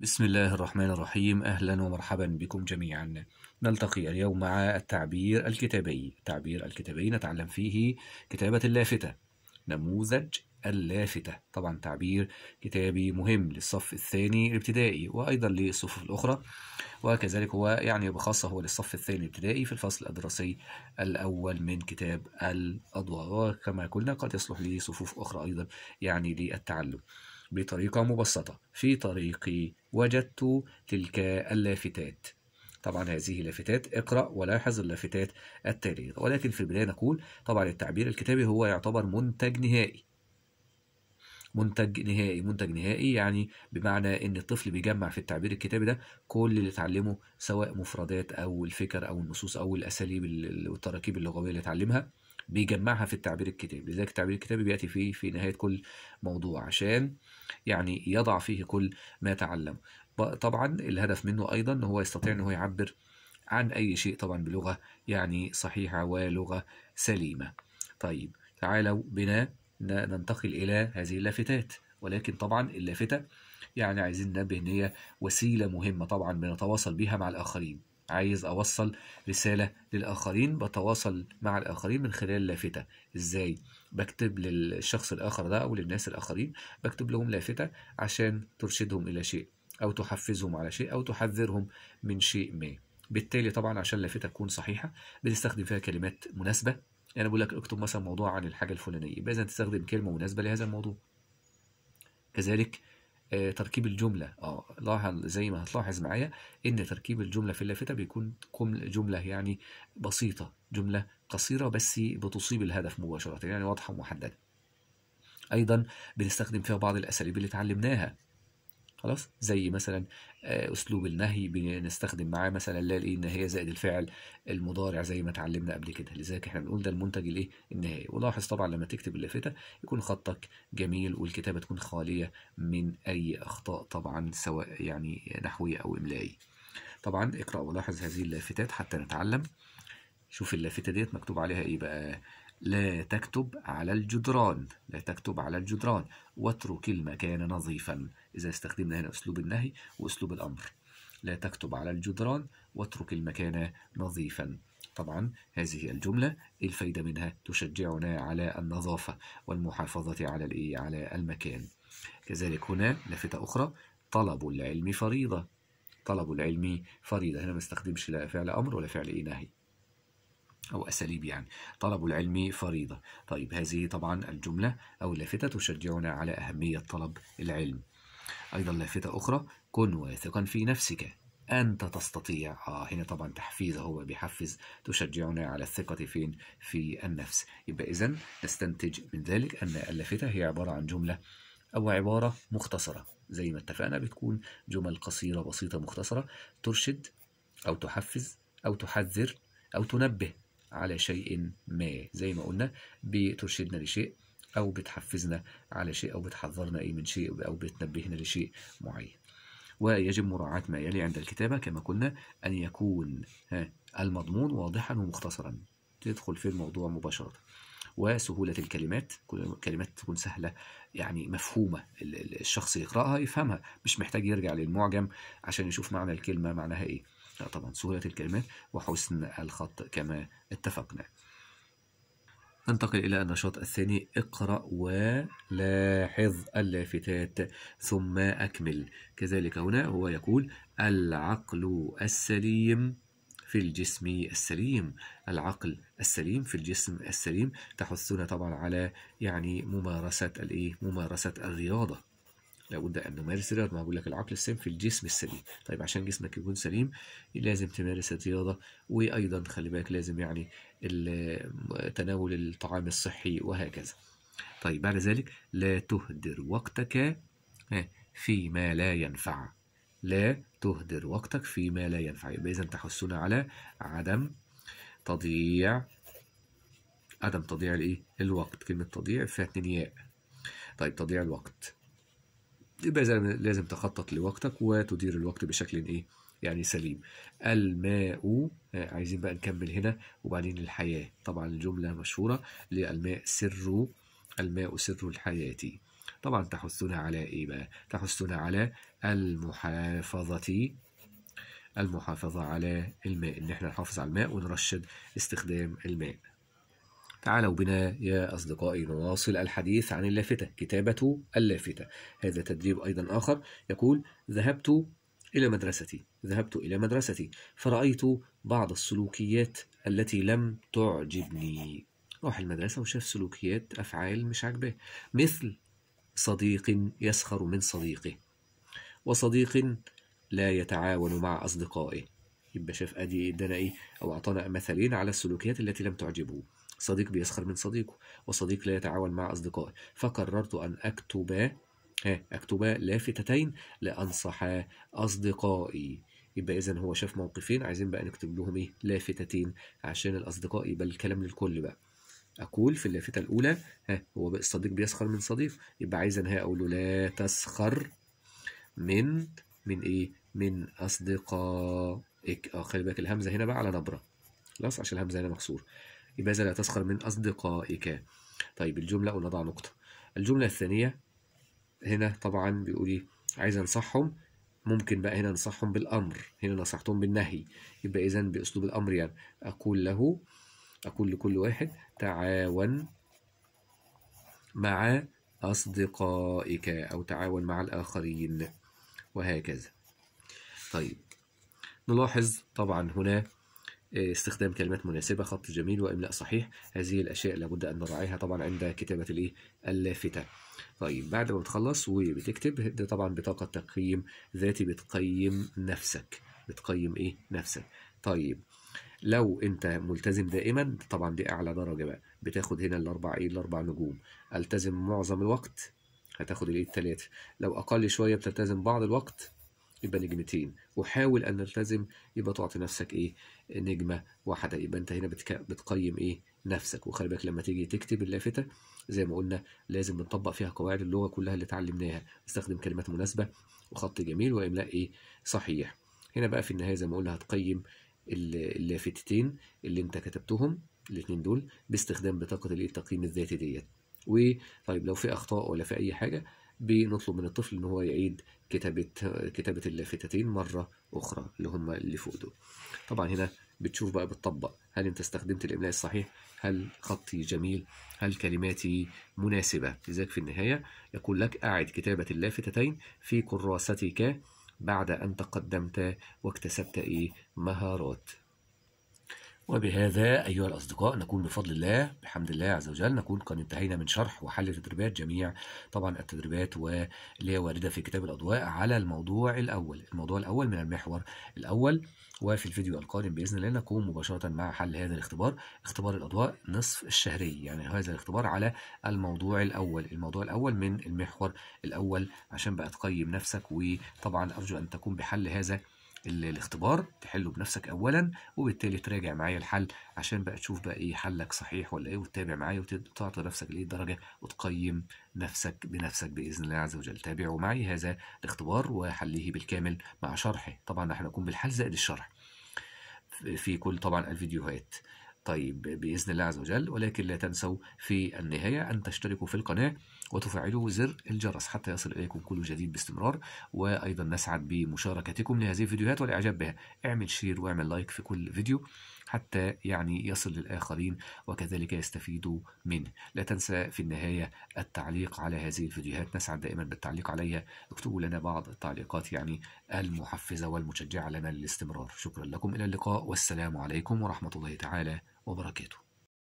بسم الله الرحمن الرحيم أهلا ومرحبا بكم جميعا نلتقي اليوم مع التعبير الكتابي التعبير الكتابي نتعلم فيه كتابة اللافتة نموذج اللافتة طبعا تعبير كتابي مهم للصف الثاني الابتدائي وأيضا للصفوف الأخرى وكذلك هو يعني بخاصة هو للصف الثاني الابتدائي في الفصل الدراسي الأول من كتاب الأضواء وكما قلنا قد يصلح لصفوف أخرى أيضا يعني للتعلم بطريقة مبسطة في طريقي وجدت تلك اللافتات طبعا هذه لافتات اقرأ ولاحظ اللافتات التالية ولكن في البداية نقول طبعا التعبير الكتابي هو يعتبر منتج نهائي منتج نهائي منتج نهائي يعني بمعنى ان الطفل بيجمع في التعبير الكتابي ده كل اللي اتعلمه سواء مفردات او الفكر او النصوص او الاساليب والتراكيب اللغويه اللي اتعلمها بيجمعها في التعبير الكتابي لذلك التعبير الكتابي بيأتي فيه في نهاية كل موضوع عشان يعني يضع فيه كل ما تعلم طبعا الهدف منه أيضا ان هو يستطيع ان هو يعبر عن أي شيء طبعا بلغة يعني صحيحة ولغة سليمة طيب تعالوا بنا ننتقل إلى هذه اللافتات ولكن طبعا اللافتة يعني عايزين ننبه ان هي وسيله مهمه طبعا بنتواصل بها مع الاخرين عايز أوصل رسالة للآخرين بتواصل مع الآخرين من خلال لافتة إزاي؟ بكتب للشخص الآخر ده أو للناس الآخرين بكتب لهم لافتة عشان ترشدهم إلى شيء أو تحفزهم على شيء أو تحذرهم من شيء ما بالتالي طبعا عشان اللافتة تكون صحيحة بنستخدم فيها كلمات مناسبة يعني بقول لك اكتب مثلا موضوع عن الحاجة الفلانية يبقى إذا تستخدم كلمة مناسبة لهذا الموضوع كذلك آه، تركيب الجملة اه لاحظ زي ما هتلاحظ معايا ان تركيب الجملة في اللافتة بيكون جملة يعني بسيطة جملة قصيرة بس بتصيب الهدف مباشرة يعني واضحة ومحددة أيضا بنستخدم فيها بعض الأساليب اللي اتعلمناها خلاص زي مثلا آه، اسلوب النهي بنستخدم معاه مثلا لا الايه النهايه زائد الفعل المضارع زي ما اتعلمنا قبل كده لذلك احنا بنقول ده المنتج الايه النهائي ولاحظ طبعا لما تكتب اللافته يكون خطك جميل والكتابه تكون خاليه من اي اخطاء طبعا سواء يعني نحويه او املائيه طبعا اقرا ولاحظ هذه اللافتات حتى نتعلم شوف اللافته ديت مكتوب عليها ايه بقى لا تكتب على الجدران لا تكتب على الجدران واترك المكان نظيفا إذا استخدمنا هنا أسلوب النهي وأسلوب الأمر لا تكتب على الجدران واترك المكان نظيفا طبعا هذه الجملة الفايدة منها تشجعنا على النظافة والمحافظة على الإيه؟ على المكان كذلك هنا لافتة أخرى طلب العلم فريضة طلب العلم فريضة هنا ما استخدمش لا فعل أمر ولا فعل إيه نهي أو أساليب يعني طلب العلم فريضة طيب هذه طبعا الجملة أو اللافتة تشجعنا على أهمية طلب العلم أيضا لافتة أخرى كن واثقا في نفسك أنت تستطيع آه هنا طبعا تحفيز هو بيحفز تشجعنا على الثقة فين في النفس يبقى إذا نستنتج من ذلك أن اللافتة هي عبارة عن جملة أو عبارة مختصرة زي ما اتفقنا بتكون جمل قصيرة بسيطة مختصرة ترشد أو تحفز أو تحذر أو تنبه على شيء ما زي ما قلنا بترشدنا لشيء أو بتحفزنا على شيء أو بتحذرنا إيه من شيء أو بتنبهنا لشيء معين ويجب مراعاة ما يلي عند الكتابة كما قلنا أن يكون المضمون واضحا ومختصرا تدخل في الموضوع مباشرة وسهولة الكلمات كلمات تكون سهلة يعني مفهومة الشخص يقرأها يفهمها مش محتاج يرجع للمعجم عشان يشوف معنى الكلمة معناها إيه طبعا سهولة الكلمات وحسن الخط كما اتفقنا ننتقل إلى النشاط الثاني اقرأ ولاحظ اللافتات ثم أكمل كذلك هنا هو يقول العقل السليم في الجسم السليم العقل السليم في الجسم السليم تحثنا طبعا على يعني ممارسة الإيه ممارسة الرياضة لابد أن نمارس الرياضة ما بقول لك العقل السليم في الجسم السليم طيب عشان جسمك يكون سليم لازم تمارس الرياضة وأيضا خلي بالك لازم يعني تناول الطعام الصحي وهكذا طيب بعد ذلك لا تهدر وقتك فيما لا ينفع لا تهدر وقتك فيما لا ينفع يبقى إذا تحثنا على عدم تضييع عدم تضييع الايه الوقت كلمة تضييع فيها اتنين ياء طيب تضييع الوقت يبقى إذا لازم تخطط لوقتك وتدير الوقت بشكل إيه؟ يعني سليم الماء عايزين بقى نكمل هنا وبعدين الحياة طبعا الجملة مشهورة للماء سر الماء سر الحياة طبعا تحثنا على إيه بقى تحثنا على المحافظة المحافظة على الماء إن إحنا نحافظ على الماء ونرشد استخدام الماء تعالوا بنا يا أصدقائي نواصل الحديث عن اللافتة كتابة اللافتة هذا تدريب أيضا آخر يقول ذهبت إلى مدرستي ذهبت إلى مدرستي فرأيت بعض السلوكيات التي لم تعجبني راح المدرسة وشاف سلوكيات أفعال مش عاجباه مثل صديق يسخر من صديقه وصديق لا يتعاون مع أصدقائه يبقى شاف أدي إدانا إيه أو أعطانا مثالين على السلوكيات التي لم تعجبه صديق بيسخر من صديقه وصديق لا يتعاون مع أصدقائه فقررت أن أكتبا ها أكتبا لافتتين لأنصحا أصدقائي يبقى إذا هو شاف موقفين عايزين بقى نكتب لهم إيه لافتتين عشان الأصدقاء يبقى الكلام للكل بقى أقول في اللافتة الأولى ها هو الصديق بيسخر من صديق يبقى عايز أنهي أقول له لا تسخر من من إيه؟ من أصدقائك أه خلي بالك الهمزة هنا بقى على نبرة خلاص عشان الهمزة هنا مكسورة لماذا لا تسخر من أصدقائك طيب الجملة ونضع نقطة الجملة الثانية هنا طبعا بيقول ايه عايز انصحهم ممكن بقى هنا انصحهم بالامر هنا نصحتهم بالنهي يبقى اذا باسلوب الامر يعني اقول له اقول لكل واحد تعاون مع اصدقائك او تعاون مع الاخرين وهكذا طيب نلاحظ طبعا هنا آه، استخدام كلمات مناسبة خط جميل وإملاء صحيح هذه الأشياء لابد أن نراعيها طبعا عند كتابة الإيه اللافتة طيب بعد ما بتخلص وبتكتب ده طبعا بطاقة تقييم ذاتي بتقيم نفسك بتقيم إيه نفسك طيب لو انت ملتزم دائما طبعا دي اعلى درجه بقى بتاخد هنا الاربع ايه الاربع نجوم التزم معظم الوقت هتاخد الايه الثلاثة لو اقل شويه بتلتزم بعض الوقت يبقى نجمتين وحاول ان نلتزم يبقى تعطي نفسك ايه نجمه واحده يبقى انت هنا بتك... بتقيم ايه نفسك وخلي بالك لما تيجي تكتب اللافته زي ما قلنا لازم بنطبق فيها قواعد اللغه كلها اللي اتعلمناها استخدم كلمات مناسبه وخط جميل واملاء ايه صحيح هنا بقى في النهايه زي ما قلنا هتقيم اللافتتين اللي انت كتبتهم الاثنين دول باستخدام بطاقه الايه التقييم الذاتي ديت وطيب لو في اخطاء ولا في اي حاجه بنطلب من الطفل ان هو يعيد كتابه كتابه اللافتتين مره اخرى اللي هم اللي فوق دول طبعا هنا بتشوف بقى بتطبق هل انت استخدمت الاملاء الصحيح هل خطي جميل هل كلماتي مناسبه لذلك في النهايه يقول لك اعد كتابه اللافتتين في كراستك بعد ان تقدمت واكتسبت ايه مهارات وبهذا أيها الأصدقاء نكون بفضل الله بحمد الله عز وجل نكون قد انتهينا من شرح وحل تدريبات جميع طبعا التدريبات واللي واردة في كتاب الأضواء على الموضوع الأول الموضوع الأول من المحور الأول وفي الفيديو القادم بإذن الله نقوم مباشرة مع حل هذا الاختبار اختبار الأضواء نصف الشهري يعني هذا الاختبار على الموضوع الأول الموضوع الأول من المحور الأول عشان بقى تقيم نفسك وطبعا أرجو أن تكون بحل هذا الاختبار تحله بنفسك اولا وبالتالي تراجع معايا الحل عشان بقى تشوف بقى ايه حلك صحيح ولا ايه وتتابع معايا وتعطي نفسك لايه درجه وتقيم نفسك بنفسك باذن الله عز وجل تابعوا معي هذا الاختبار وحله بالكامل مع شرحه طبعا احنا نكون بالحل زائد الشرح في كل طبعا الفيديوهات طيب بإذن الله عز وجل ولكن لا تنسوا في النهاية أن تشتركوا في القناة وتفعلوا زر الجرس حتى يصل إليكم كل جديد باستمرار وأيضا نسعد بمشاركتكم لهذه الفيديوهات والإعجاب بها اعمل شير واعمل لايك في كل فيديو حتى يعني يصل للآخرين وكذلك يستفيدوا منه لا تنسى في النهاية التعليق على هذه الفيديوهات نسعد دائما بالتعليق عليها اكتبوا لنا بعض التعليقات يعني المحفزة والمشجعة لنا للاستمرار شكرا لكم إلى اللقاء والسلام عليكم ورحمة الله تعالى وبركاته